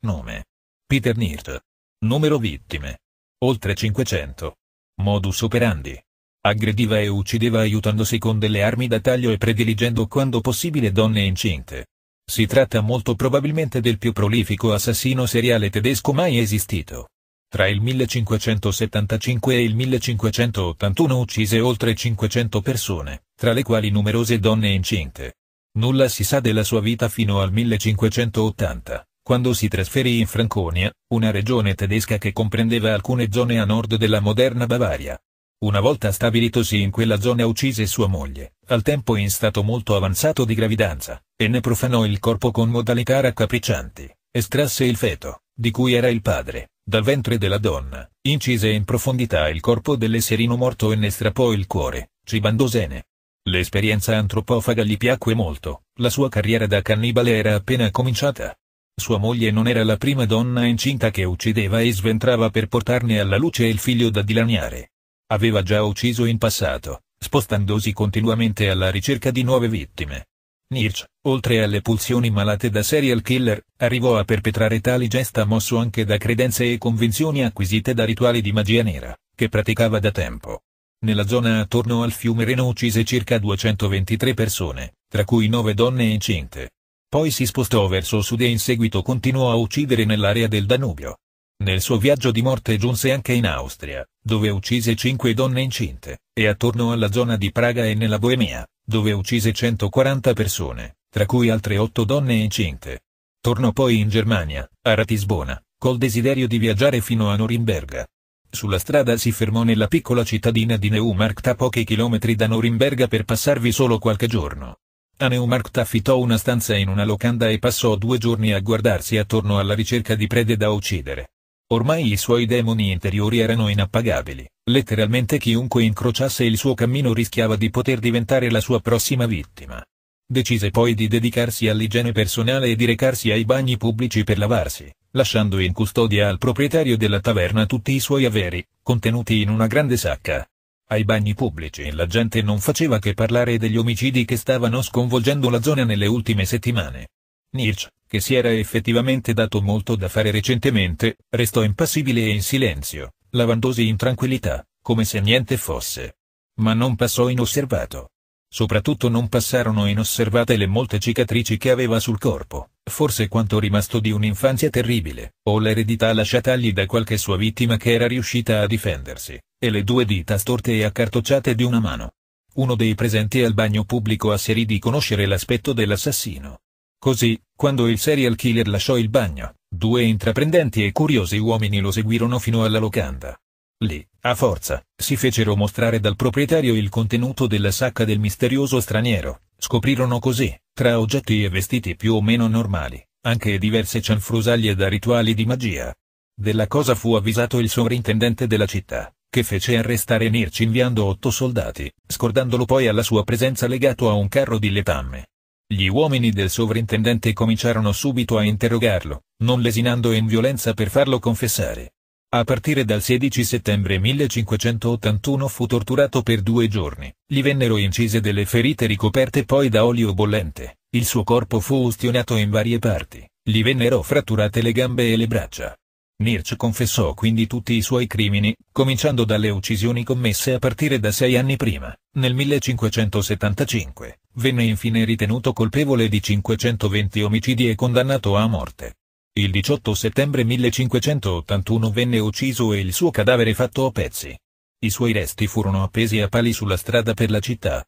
Nome. Peter Nirt. Numero vittime. Oltre 500. Modus operandi. Aggrediva e uccideva aiutandosi con delle armi da taglio e prediligendo quando possibile donne incinte. Si tratta molto probabilmente del più prolifico assassino seriale tedesco mai esistito. Tra il 1575 e il 1581 uccise oltre 500 persone, tra le quali numerose donne incinte. Nulla si sa della sua vita fino al 1580 quando si trasferì in Franconia, una regione tedesca che comprendeva alcune zone a nord della moderna Bavaria. Una volta stabilitosi in quella zona uccise sua moglie, al tempo in stato molto avanzato di gravidanza, e ne profanò il corpo con modalità raccapriccianti, estrasse il feto, di cui era il padre, dal ventre della donna, incise in profondità il corpo dell'esserino morto e ne strappò il cuore, cibandosene. L'esperienza antropofaga gli piacque molto, la sua carriera da cannibale era appena cominciata. Sua moglie non era la prima donna incinta che uccideva e sventrava per portarne alla luce il figlio da dilaniare. Aveva già ucciso in passato, spostandosi continuamente alla ricerca di nuove vittime. Nirch, oltre alle pulsioni malate da serial killer, arrivò a perpetrare tali gesta mosso anche da credenze e convinzioni acquisite da rituali di magia nera, che praticava da tempo. Nella zona attorno al fiume Reno uccise circa 223 persone, tra cui 9 donne incinte. Poi si spostò verso sud e in seguito continuò a uccidere nell'area del Danubio. Nel suo viaggio di morte giunse anche in Austria, dove uccise cinque donne incinte, e attorno alla zona di Praga e nella Boemia, dove uccise 140 persone, tra cui altre otto donne incinte. Tornò poi in Germania, a Ratisbona, col desiderio di viaggiare fino a Norimberga. Sulla strada si fermò nella piccola cittadina di Neumarkt a pochi chilometri da Norimberga per passarvi solo qualche giorno. A Neumarkt affittò una stanza in una locanda e passò due giorni a guardarsi attorno alla ricerca di prede da uccidere. Ormai i suoi demoni interiori erano inappagabili, letteralmente chiunque incrociasse il suo cammino rischiava di poter diventare la sua prossima vittima. Decise poi di dedicarsi all'igiene personale e di recarsi ai bagni pubblici per lavarsi, lasciando in custodia al proprietario della taverna tutti i suoi averi, contenuti in una grande sacca. Ai bagni pubblici la gente non faceva che parlare degli omicidi che stavano sconvolgendo la zona nelle ultime settimane. Nirch, che si era effettivamente dato molto da fare recentemente, restò impassibile e in silenzio, lavandosi in tranquillità, come se niente fosse. Ma non passò inosservato. Soprattutto non passarono inosservate le molte cicatrici che aveva sul corpo, forse quanto rimasto di un'infanzia terribile, o l'eredità lasciatagli da qualche sua vittima che era riuscita a difendersi e le due dita storte e accartocciate di una mano. Uno dei presenti al bagno pubblico asserì di conoscere l'aspetto dell'assassino. Così, quando il serial killer lasciò il bagno, due intraprendenti e curiosi uomini lo seguirono fino alla locanda. Lì, a forza, si fecero mostrare dal proprietario il contenuto della sacca del misterioso straniero, scoprirono così, tra oggetti e vestiti più o meno normali, anche diverse cianfrusaglie da rituali di magia. Della cosa fu avvisato il sovrintendente della città che fece arrestare Nirci inviando otto soldati, scordandolo poi alla sua presenza legato a un carro di letame. Gli uomini del sovrintendente cominciarono subito a interrogarlo, non lesinando in violenza per farlo confessare. A partire dal 16 settembre 1581 fu torturato per due giorni, gli vennero incise delle ferite ricoperte poi da olio bollente, il suo corpo fu ustionato in varie parti, gli vennero fratturate le gambe e le braccia, Nirch confessò quindi tutti i suoi crimini, cominciando dalle uccisioni commesse a partire da sei anni prima. Nel 1575, venne infine ritenuto colpevole di 520 omicidi e condannato a morte. Il 18 settembre 1581 venne ucciso e il suo cadavere fatto a pezzi. I suoi resti furono appesi a pali sulla strada per la città.